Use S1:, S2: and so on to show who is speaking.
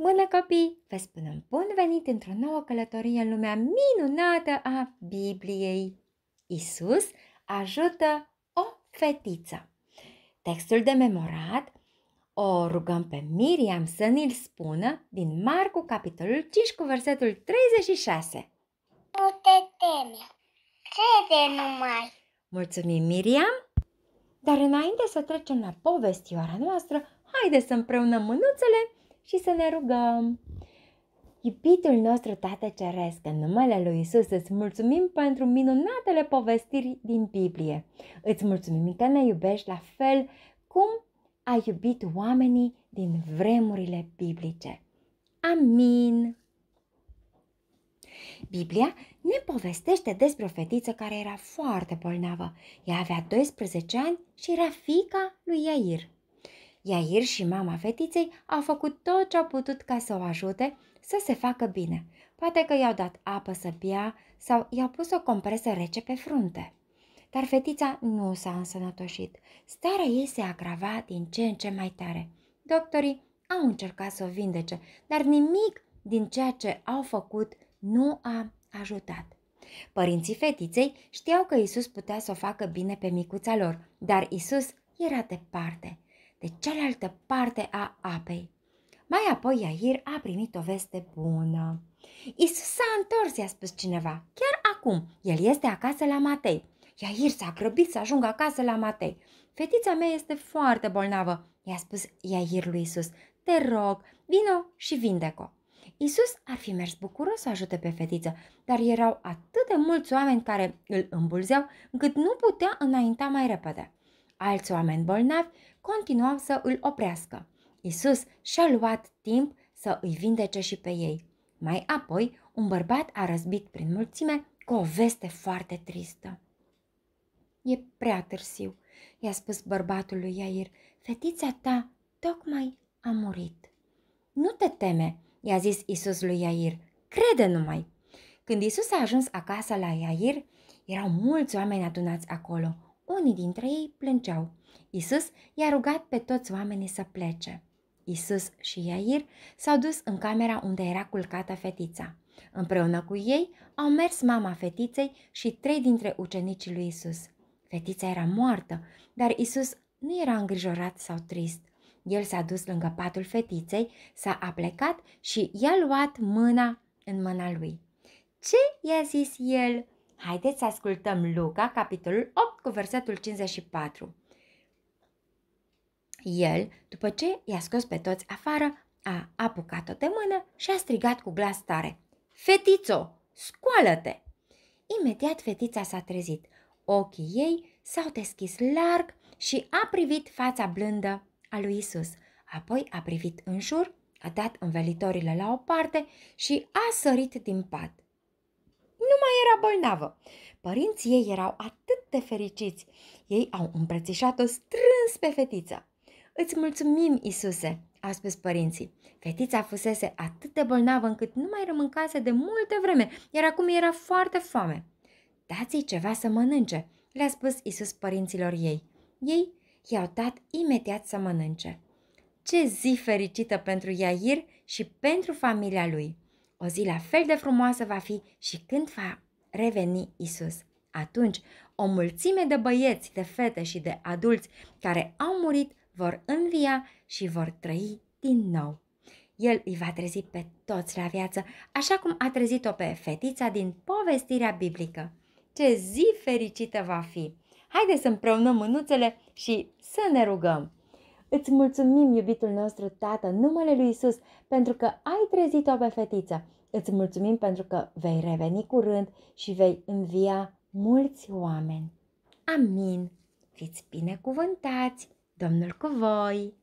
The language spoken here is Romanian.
S1: Bună copii! Vă spunem bun venit într-o nouă călătorie în lumea minunată a Bibliei. Isus ajută o fetiță. Textul de memorat o rugăm pe Miriam să ne-l spună din Marcu, capitolul 5, cu versetul 36. Nu te teme, crede numai! Mulțumim, Miriam! Dar înainte să trecem la povestioara noastră, haideți să împreună mânuțele și să ne rugăm. Iubitul nostru Tată Ceresc, în numele Lui Isus îți mulțumim pentru minunatele povestiri din Biblie. Îți mulțumim că ne iubești la fel cum a iubit oamenii din vremurile biblice. Amin! Biblia ne povestește despre o fetiță care era foarte bolnavă. Ea avea 12 ani și era fica lui Iair. Iair și mama fetiței au făcut tot ce au putut ca să o ajute să se facă bine. Poate că i-au dat apă să bea sau i-au pus o compresă rece pe frunte. Dar fetița nu s-a însănătoșit. Starea ei se agrava din ce în ce mai tare. Doctorii au încercat să o vindece, dar nimic din ceea ce au făcut nu a ajutat. Părinții fetiței știau că Isus putea să o facă bine pe micuța lor, dar Isus era departe de cealaltă parte a apei. Mai apoi Iair a primit o veste bună. Isus s-a întors, i-a spus cineva. Chiar acum, el este acasă la Matei. Iair s-a grăbit să ajungă acasă la Matei. Fetița mea este foarte bolnavă, i-a spus Iair lui Isus. Te rog, vino și vindec-o. Isus ar fi mers bucuros să ajute pe fetiță, dar erau atât de mulți oameni care îl îmbulzeau încât nu putea înainta mai repede. Alți oameni bolnavi continuau să îl oprească. Isus și-a luat timp să îi vindece și pe ei. Mai apoi, un bărbat a răzbit prin mulțime cu o veste foarte tristă. E prea târziu, i-a spus bărbatul lui Iair. Fetița ta tocmai a murit. Nu te teme, i-a zis Isus lui Iair. Crede numai! Când Isus a ajuns acasă la Iair, erau mulți oameni adunați acolo – unii dintre ei plângeau. Isus i-a rugat pe toți oamenii să plece. Isus și Iair s-au dus în camera unde era culcată fetița. Împreună cu ei au mers mama fetiței și trei dintre ucenicii lui Isus. Fetița era moartă, dar Isus nu era îngrijorat sau trist. El s-a dus lângă patul fetiței, s-a aplecat și i-a luat mâna în mâna lui. Ce i-a zis el? Haideți să ascultăm Luca, capitolul 8, cu versetul 54. El, după ce i-a scos pe toți afară, a apucat-o de mână și a strigat cu glas tare. Fetițo, scoală-te! Imediat fetița s-a trezit. Ochii ei s-au deschis larg și a privit fața blândă a lui Isus. Apoi a privit în jur, a dat învelitorile la o parte și a sărit din pat mai era bolnavă. Părinții ei erau atât de fericiți. Ei au îmbrățișat-o strâns pe fetiță. Îți mulțumim, Isuse, A spus părinții. Fetița fusese atât de bolnavă încât nu mai rămâncase de multă vreme, iar acum era foarte foame. Dați-i ceva să mănânce, le-a spus Isus părinților ei. Ei i-au dat imediat să mănânce. Ce zi fericită pentru Iair și pentru familia lui! O zi la fel de frumoasă va fi și când va reveni Isus. Atunci, o mulțime de băieți, de fete și de adulți care au murit vor învia și vor trăi din nou. El îi va trezi pe toți la viață, așa cum a trezit-o pe fetița din povestirea biblică. Ce zi fericită va fi! Haideți să împreunăm mânuțele și să ne rugăm! Îți mulțumim, iubitul nostru Tată, numele lui Isus, pentru că ai trezit-o pe fetiță Îți mulțumim pentru că vei reveni curând și vei învia mulți oameni. Amin! Fiți binecuvântați! Domnul cu voi!